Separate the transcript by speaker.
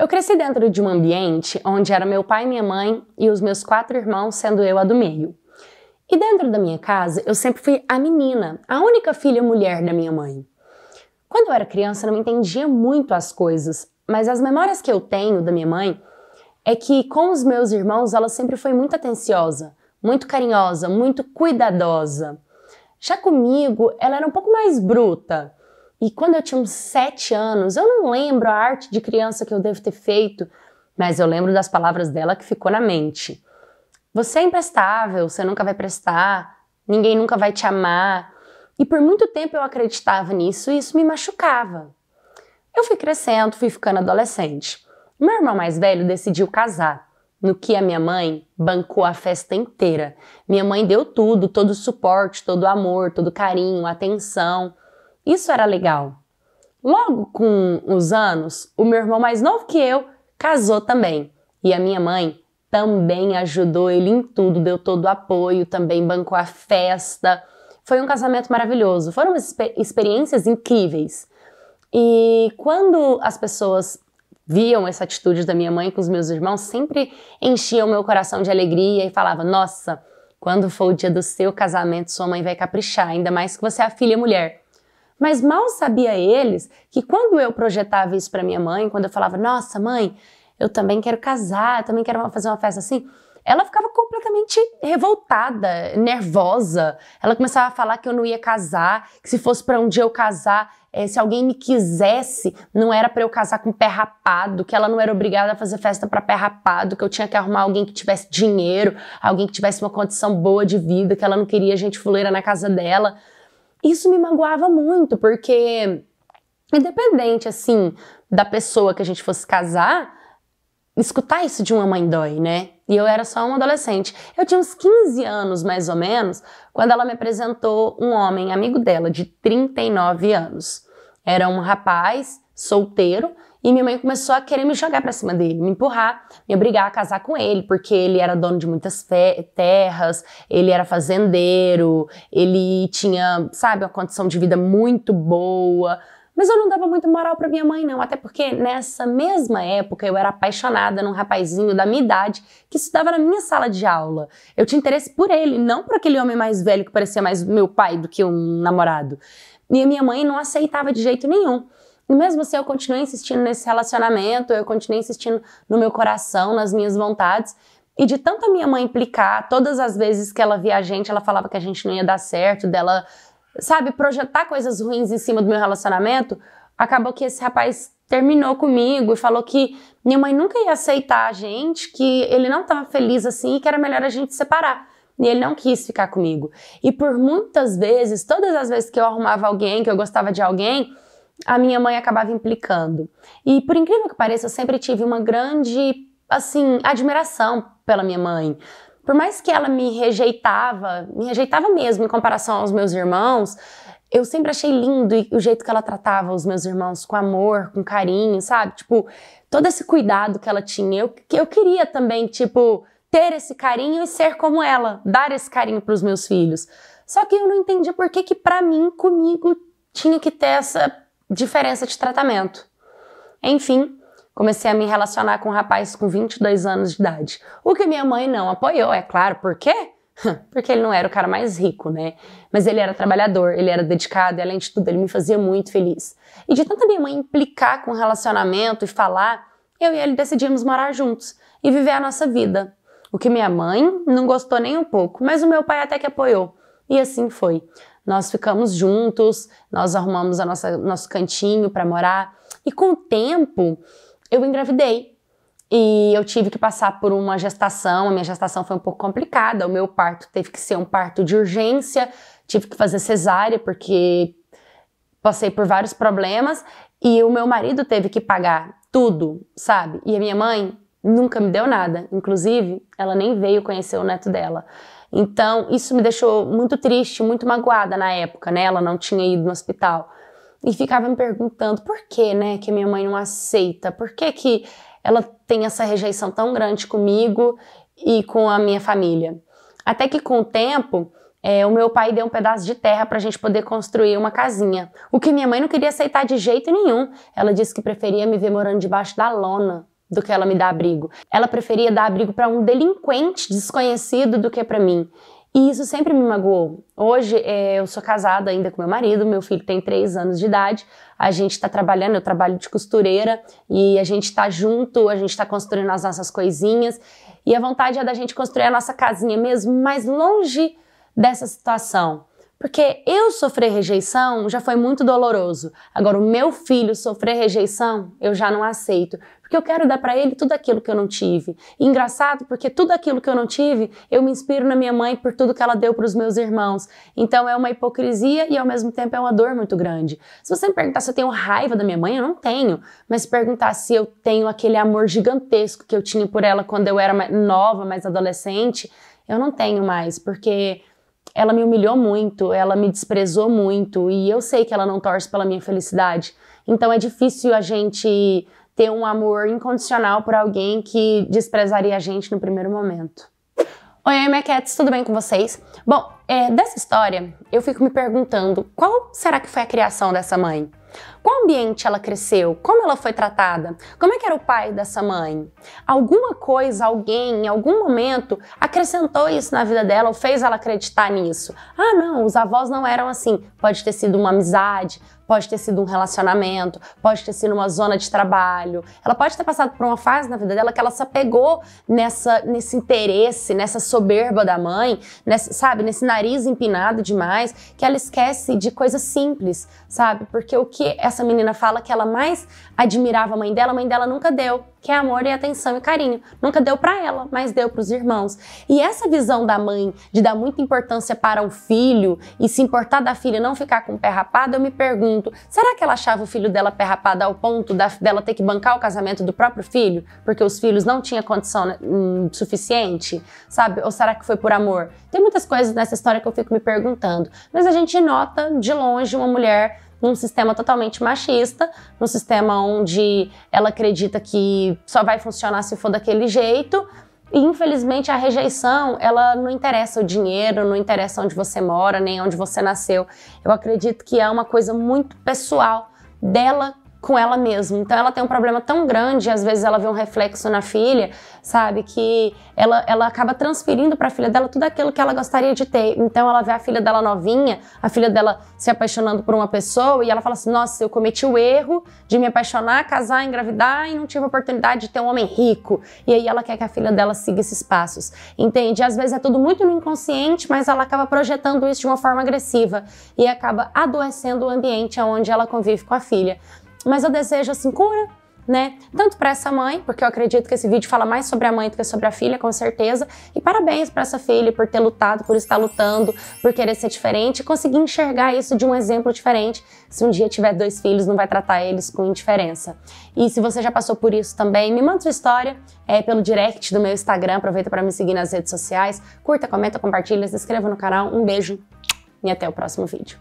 Speaker 1: Eu cresci dentro de um ambiente onde era meu pai, minha mãe e os meus quatro irmãos, sendo eu a do meio. E dentro da minha casa, eu sempre fui a menina, a única filha mulher da minha mãe. Quando eu era criança, eu não entendia muito as coisas, mas as memórias que eu tenho da minha mãe é que com os meus irmãos ela sempre foi muito atenciosa, muito carinhosa, muito cuidadosa. Já comigo, ela era um pouco mais bruta. E quando eu tinha uns sete anos, eu não lembro a arte de criança que eu devo ter feito, mas eu lembro das palavras dela que ficou na mente. Você é imprestável, você nunca vai prestar, ninguém nunca vai te amar. E por muito tempo eu acreditava nisso e isso me machucava. Eu fui crescendo, fui ficando adolescente. Meu irmão mais velho decidiu casar, no que a minha mãe bancou a festa inteira. Minha mãe deu tudo, todo o suporte, todo o amor, todo o carinho, atenção. Isso era legal. Logo com os anos, o meu irmão mais novo que eu casou também. E a minha mãe também ajudou ele em tudo, deu todo o apoio, também bancou a festa. Foi um casamento maravilhoso. Foram experiências incríveis. E quando as pessoas viam essa atitude da minha mãe com os meus irmãos, sempre enchiam meu coração de alegria e falava: "Nossa, quando for o dia do seu casamento, sua mãe vai caprichar, ainda mais que você é a filha mulher". Mas mal sabia eles que quando eu projetava isso para minha mãe, quando eu falava, nossa mãe, eu também quero casar, eu também quero fazer uma festa assim, ela ficava completamente revoltada, nervosa. Ela começava a falar que eu não ia casar, que se fosse para um dia eu casar, é, se alguém me quisesse, não era para eu casar com pé rapado, que ela não era obrigada a fazer festa para pé rapado, que eu tinha que arrumar alguém que tivesse dinheiro, alguém que tivesse uma condição boa de vida, que ela não queria gente fuleira na casa dela. Isso me magoava muito, porque independente assim da pessoa que a gente fosse casar, escutar isso de uma mãe dói, né? E eu era só uma adolescente. Eu tinha uns 15 anos, mais ou menos, quando ela me apresentou um homem amigo dela de 39 anos. Era um rapaz solteiro e minha mãe começou a querer me jogar para cima dele, me empurrar, me obrigar a casar com ele, porque ele era dono de muitas terras, ele era fazendeiro, ele tinha, sabe, uma condição de vida muito boa. Mas eu não dava muito moral para minha mãe, não. Até porque nessa mesma época eu era apaixonada num rapazinho da minha idade que estudava na minha sala de aula. Eu tinha interesse por ele, não por aquele homem mais velho que parecia mais meu pai do que um namorado. E a minha mãe não aceitava de jeito nenhum. E mesmo assim, eu continuei insistindo nesse relacionamento, eu continuei insistindo no meu coração, nas minhas vontades. E de tanto a minha mãe implicar, todas as vezes que ela via a gente, ela falava que a gente não ia dar certo, dela sabe, projetar coisas ruins em cima do meu relacionamento, acabou que esse rapaz terminou comigo e falou que minha mãe nunca ia aceitar a gente, que ele não estava feliz assim e que era melhor a gente separar. E ele não quis ficar comigo. E por muitas vezes, todas as vezes que eu arrumava alguém, que eu gostava de alguém, a minha mãe acabava implicando. E por incrível que pareça, eu sempre tive uma grande, assim, admiração pela minha mãe por mais que ela me rejeitava, me rejeitava mesmo em comparação aos meus irmãos, eu sempre achei lindo o jeito que ela tratava os meus irmãos com amor, com carinho, sabe? Tipo, todo esse cuidado que ela tinha. Eu, eu queria também, tipo, ter esse carinho e ser como ela, dar esse carinho para os meus filhos. Só que eu não entendi por que que para mim comigo tinha que ter essa diferença de tratamento. Enfim, Comecei a me relacionar com um rapaz com 22 anos de idade. O que minha mãe não apoiou, é claro, por quê? Porque ele não era o cara mais rico, né? Mas ele era trabalhador, ele era dedicado e, além de tudo, ele me fazia muito feliz. E de tanta minha mãe implicar com o relacionamento e falar, eu e ele decidimos morar juntos e viver a nossa vida. O que minha mãe não gostou nem um pouco, mas o meu pai até que apoiou. E assim foi. Nós ficamos juntos, nós arrumamos a nossa, nosso cantinho para morar. E com o tempo, eu engravidei. E eu tive que passar por uma gestação, a minha gestação foi um pouco complicada, o meu parto teve que ser um parto de urgência, tive que fazer cesárea porque passei por vários problemas e o meu marido teve que pagar tudo, sabe? E a minha mãe nunca me deu nada, inclusive ela nem veio conhecer o neto dela. Então, isso me deixou muito triste, muito magoada na época, né? Ela não tinha ido no hospital e ficava me perguntando por que, né, que minha mãe não aceita, por que que ela tem essa rejeição tão grande comigo e com a minha família. Até que com o tempo, é, o meu pai deu um pedaço de terra para a gente poder construir uma casinha. O que minha mãe não queria aceitar de jeito nenhum. Ela disse que preferia me ver morando debaixo da lona do que ela me dar abrigo. Ela preferia dar abrigo para um delinquente desconhecido do que para mim. E isso sempre me magoou. Hoje é, eu sou casada ainda com meu marido, meu filho tem 3 anos de idade, a gente está trabalhando, eu trabalho de costureira e a gente está junto, a gente está construindo as nossas coisinhas e a vontade é da gente construir a nossa casinha mesmo mais longe dessa situação. Porque eu sofrer rejeição já foi muito doloroso. Agora, o meu filho sofrer rejeição, eu já não aceito. Porque eu quero dar para ele tudo aquilo que eu não tive. E engraçado, porque tudo aquilo que eu não tive, eu me inspiro na minha mãe por tudo que ela deu para os meus irmãos. Então é uma hipocrisia e ao mesmo tempo é uma dor muito grande. Se você me perguntar se eu tenho raiva da minha mãe, eu não tenho. Mas se perguntar se eu tenho aquele amor gigantesco que eu tinha por ela quando eu era nova, mais adolescente, eu não tenho mais. Porque ela me humilhou muito, ela me desprezou muito e eu sei que ela não torce pela minha felicidade. Então é difícil a gente ter um amor incondicional por alguém que desprezaria a gente no primeiro momento. Oi, minha tudo bem com vocês? Bom, é, dessa história eu fico me perguntando qual será que foi a criação dessa mãe? Qual ambiente ela cresceu? Como ela foi tratada? Como é que era o pai dessa mãe? Alguma coisa, alguém, em algum momento, acrescentou isso na vida dela ou fez ela acreditar nisso. Ah, não, os avós não eram assim. Pode ter sido uma amizade, pode ter sido um relacionamento, pode ter sido uma zona de trabalho. Ela pode ter passado por uma fase na vida dela que ela se apegou nessa, nesse interesse, nessa soberba da mãe, sabe, nesse nariz empinado demais, que ela esquece de coisas simples, sabe? Porque o que essa essa menina fala que ela mais admirava a mãe dela, a mãe dela nunca deu, que é amor e atenção e carinho. Nunca deu para ela, mas deu para os irmãos. E essa visão da mãe de dar muita importância para o filho e se importar da filha, não ficar com o pé rapado, eu me pergunto, será que ela achava o filho dela pé rapado ao ponto da, dela ter que bancar o casamento do próprio filho, porque os filhos não tinham condição né, hum, suficiente, sabe? Ou será que foi por amor? Tem muitas coisas nessa história que eu fico me perguntando, mas a gente nota de longe uma mulher num sistema totalmente machista, num sistema onde ela acredita que só vai funcionar se for daquele jeito. E infelizmente a rejeição, ela não interessa o dinheiro, não interessa onde você mora, nem onde você nasceu. Eu acredito que é uma coisa muito pessoal dela com ela mesma. Então ela tem um problema tão grande, às vezes ela vê um reflexo na filha, sabe, que ela, ela acaba transferindo para a filha dela tudo aquilo que ela gostaria de ter. Então ela vê a filha dela novinha, a filha dela se apaixonando por uma pessoa e ela fala assim: "Nossa, eu cometi o erro de me apaixonar, casar, engravidar e não tive a oportunidade de ter um homem rico". E aí ela quer que a filha dela siga esses passos. Entende? Às vezes é tudo muito no inconsciente, mas ela acaba projetando isso de uma forma agressiva e acaba adoecendo o ambiente onde ela convive com a filha mas eu desejo assim cura, né? Tanto para essa mãe, porque eu acredito que esse vídeo fala mais sobre a mãe do que sobre a filha, com certeza. E parabéns para essa filha por ter lutado, por estar lutando, por querer ser diferente e conseguir enxergar isso de um exemplo diferente. Se um dia tiver dois filhos, não vai tratar eles com indiferença. E se você já passou por isso também, me manda sua história é, pelo direct do meu Instagram. Aproveita para me seguir nas redes sociais. Curta, comenta, compartilha, se inscreva no canal. Um beijo e até o próximo vídeo.